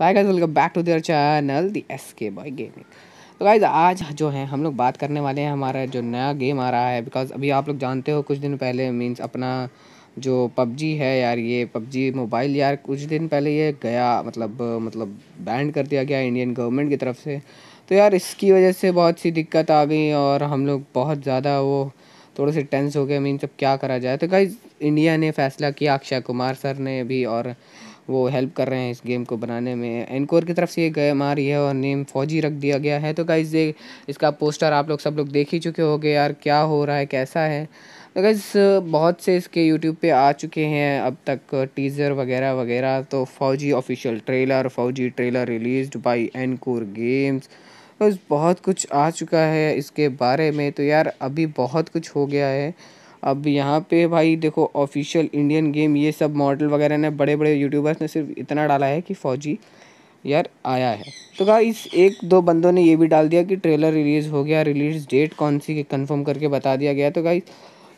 bye guys welcome back to their channel the S K boy gaming तो guys आज जो है हम लोग बात करने वाले हैं हमारा जो नया गेम आ रहा है बिकॉज अभी आप लोग जानते हो कुछ दिन पहले मीन्स अपना जो पबजी है यार ये पबजी मोबाइल यार कुछ दिन पहले ये गया मतलब मतलब बैंड कर दिया गया इंडियन गवर्नमेंट की तरफ से तो यार इसकी वजह से बहुत सी दिक्कत आ गई और हम लोग बहुत ज़्यादा वो थोड़े से टेंस हो गए मीन्स अब क्या करा जाए तो गाइज इंडिया ने फैसला किया अक्षय कुमार सर ने भी और वो हेल्प कर रहे हैं इस गेम को बनाने में एनकोर की तरफ से ये गेम आ रही है और नेम फौजी रख दिया गया है तो गाइज़ ये इसका पोस्टर आप लोग सब लोग देख ही चुके होंगे यार क्या हो रहा है कैसा है तो गाइज़ बहुत से इसके यूट्यूब पे आ चुके हैं अब तक टीज़र वगैरह वगैरह तो Fauji official trailer Fauji trailer release by nCore games तो बहुत कुछ आ चुका है इसके बारे में तो यार अभी बहुत कुछ हो गया है अब यहाँ पे भाई देखो ऑफिशियल इंडियन गेम ये सब मॉडल वगैरह ने बड़े बड़े यूट्यूबर्स ने सिर्फ इतना डाला है कि फ़ौजी यार आया है तो कहा इस एक दो बंदों ने ये भी डाल दिया कि ट्रेलर रिलीज़ हो गया रिलीज़ डेट कौन सी कंफर्म करके बता दिया गया तो कहा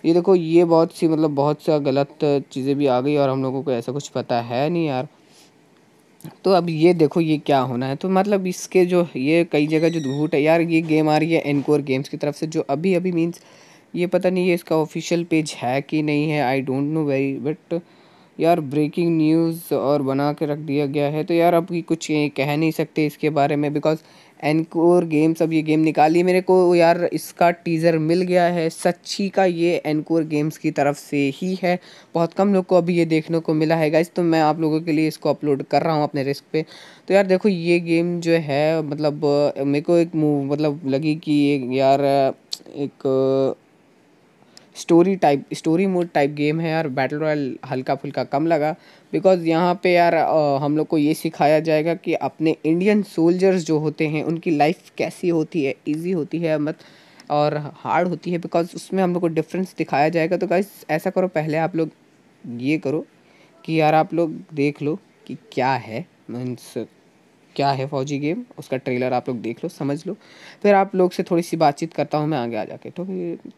ये देखो ये बहुत सी मतलब बहुत सा गलत चीज़ें भी आ गई और हम लोगों को ऐसा कुछ पता है नहीं यार तो अब ये देखो ये क्या होना है तो मतलब इसके जो ये कई जगह जो धूट है यार ये गेम आ रही है एनकोर गेम्स की तरफ से जो अभी अभी मीन्स ये पता नहीं ये इसका ऑफिशियल पेज है कि नहीं है I don't know very but यार ब्रेकिंग न्यूज़ और बना के रख दिया गया है तो यार अब कुछ कह नहीं सकते इसके बारे में बिकॉज एनकोर गेम्स अब ये गेम निकाली मेरे को यार इसका टीज़र मिल गया है सच्ची का ये एनकोर गेम्स की तरफ से ही है बहुत कम लोग को अभी ये देखने को मिला है गाइस तो मैं आप लोगों के लिए इसको अपलोड कर रहा हूँ अपने रिस्क पे तो यार देखो ये गेम जो है मतलब मेरे को एक मूव मतलब लगी कि ये यार एक story type story mode type game है यार बैटल रॉयल हल्का फुल्का कम लगा बिकॉज़ यहाँ पे यार हम लोग को ये सिखाया जाएगा कि अपने इंडियन सोल्जर्स जो होते हैं उनकी लाइफ कैसी होती है ईजी होती है मत और हार्ड होती है बिकॉज उसमें हम लोग को डिफरेंस दिखाया जाएगा तो गाइस ऐसा करो पहले आप लोग ये करो कि यार आप लोग देख लो कि क्या है मीन्स क्या है फौजी गेम उसका ट्रेलर आप लोग देख लो समझ लो फिर आप लोग से थोड़ी सी बातचीत करता हूँ मैं आगे आ जाके तो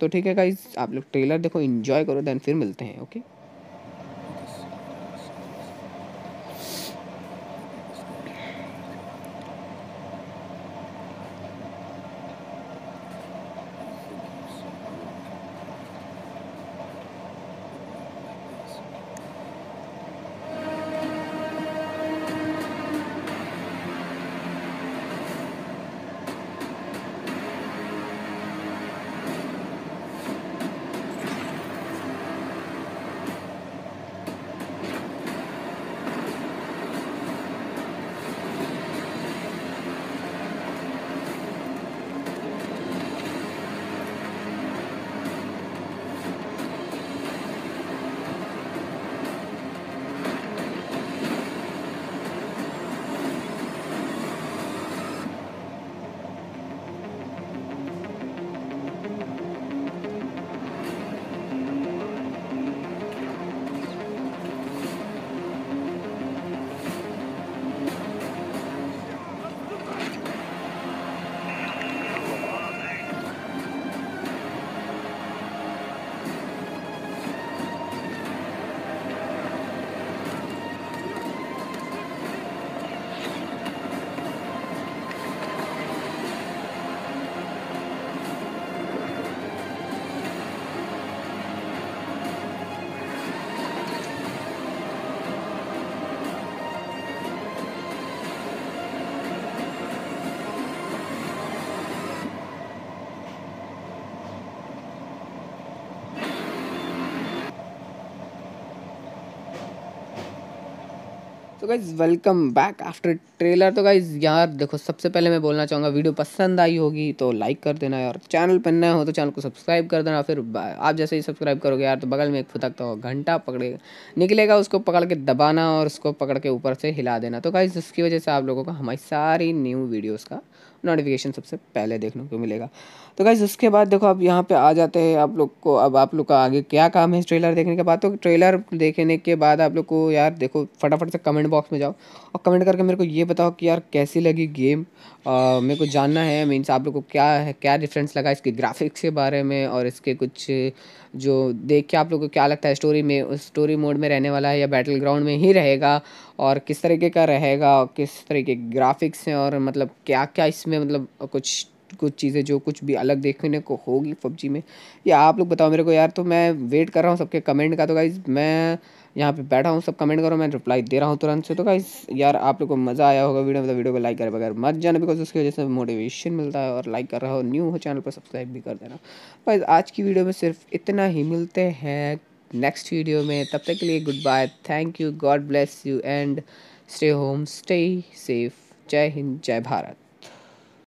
तो ठीक है गाइज आप लोग ट्रेलर देखो इन्जॉय करो देन फिर मिलते हैं ओके तो guys welcome back after trailer तो गाइज़ यार देखो सबसे पहले मैं बोलना चाहूँगा वीडियो पसंद आई होगी तो लाइक कर देना यार चैनल पर नए हो तो चैनल को सब्सक्राइब कर देना फिर आप जैसे ही सब्सक्राइब करोगे यार तो बगल में एक फुतकता हो घंटा पकड़ेगा निकलेगा उसको पकड़ के दबाना और उसको पकड़ के ऊपर से हिला देना तो गाइज़ उसकी वजह से आप लोगों को हमारी सारी न्यू वीडियोज़ का नोटिफिकेशन सबसे पहले देखने को मिलेगा तो गाइज उसके बाद देखो अब यहाँ पे आ जाते हैं आप लोग को अब आप लोग का आगे क्या काम है ट्रेलर देखने के बाद तो ट्रेलर देखने के बाद आप लोग को यार देखो फटाफट से कमेंट बॉक्स में जाओ और कमेंट करके मेरे को ये बताओ कि यार कैसी लगी गेम आ, मेरे को जानना है मीन्स आप लोग को क्या है क्या डिफरेंस लगा इसके ग्राफिक्स के बारे में और इसके कुछ जो देख के आप लोग को क्या लगता है स्टोरी में उस स्टोरी मोड में रहने वाला है या बैटल ग्राउंड में ही रहेगा और किस तरीके का रहेगा किस तरीके के ग्राफिक्स हैं और मतलब क्या क्या इसमें मतलब कुछ कुछ चीज़ें जो कुछ भी अलग देखने को होगी पबजी में या आप लोग बताओ मेरे को यार तो मैं वेट कर रहा हूँ सबके कमेंट का तो गाइज़ मैं यहाँ पे बैठा हूँ सब कमेंट करो मैं रिप्लाई दे रहा हूँ तुरंत से तो गाइज़ यार आप लोग को मज़ा आया होगा वीडियो मतलब वीडियो को लाइक करे बगैर मत जाना बिकॉज उसकी वजह से मोटिवेशन मिलता है और लाइक कर रहा हो न्यू हो चैनल पर सब्सक्राइब भी कर देना बस आज की वीडियो में सिर्फ इतना ही मिलते हैं नेक्स्ट वीडियो में तब तक के लिए good bye thank you God bless you and stay home stay safe जय हिंद जय भारत